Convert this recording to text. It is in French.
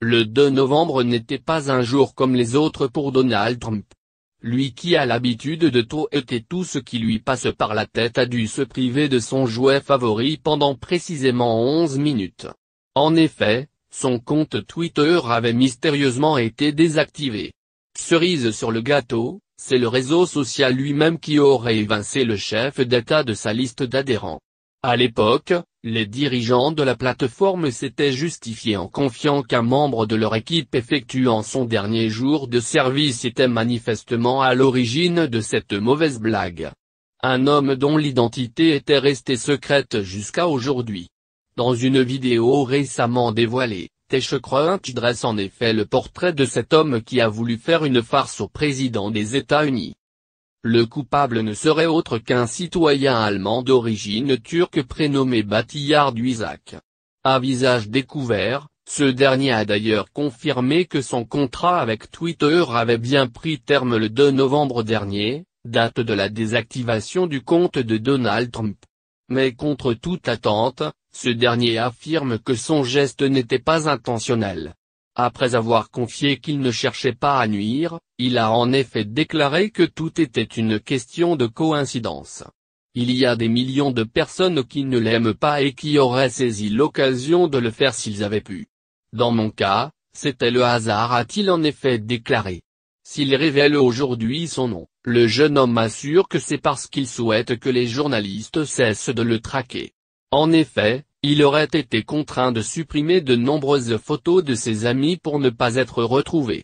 Le 2 novembre n'était pas un jour comme les autres pour Donald Trump. Lui qui a l'habitude de tout et tout ce qui lui passe par la tête a dû se priver de son jouet favori pendant précisément 11 minutes. En effet, son compte Twitter avait mystérieusement été désactivé. Cerise sur le gâteau, c'est le réseau social lui-même qui aurait évincé le chef d'État de sa liste d'adhérents. À l'époque, les dirigeants de la plateforme s'étaient justifiés en confiant qu'un membre de leur équipe effectuant son dernier jour de service était manifestement à l'origine de cette mauvaise blague. Un homme dont l'identité était restée secrète jusqu'à aujourd'hui. Dans une vidéo récemment dévoilée, Tesh Crunch dresse en effet le portrait de cet homme qui a voulu faire une farce au président des États-Unis. Le coupable ne serait autre qu'un citoyen allemand d'origine turque prénommé Batillard Duisac. À visage découvert, ce dernier a d'ailleurs confirmé que son contrat avec Twitter avait bien pris terme le 2 novembre dernier, date de la désactivation du compte de Donald Trump. Mais contre toute attente, ce dernier affirme que son geste n'était pas intentionnel. Après avoir confié qu'il ne cherchait pas à nuire, il a en effet déclaré que tout était une question de coïncidence. Il y a des millions de personnes qui ne l'aiment pas et qui auraient saisi l'occasion de le faire s'ils avaient pu. Dans mon cas, c'était le hasard a-t-il en effet déclaré. S'il révèle aujourd'hui son nom, le jeune homme assure que c'est parce qu'il souhaite que les journalistes cessent de le traquer. En effet, il aurait été contraint de supprimer de nombreuses photos de ses amis pour ne pas être retrouvé.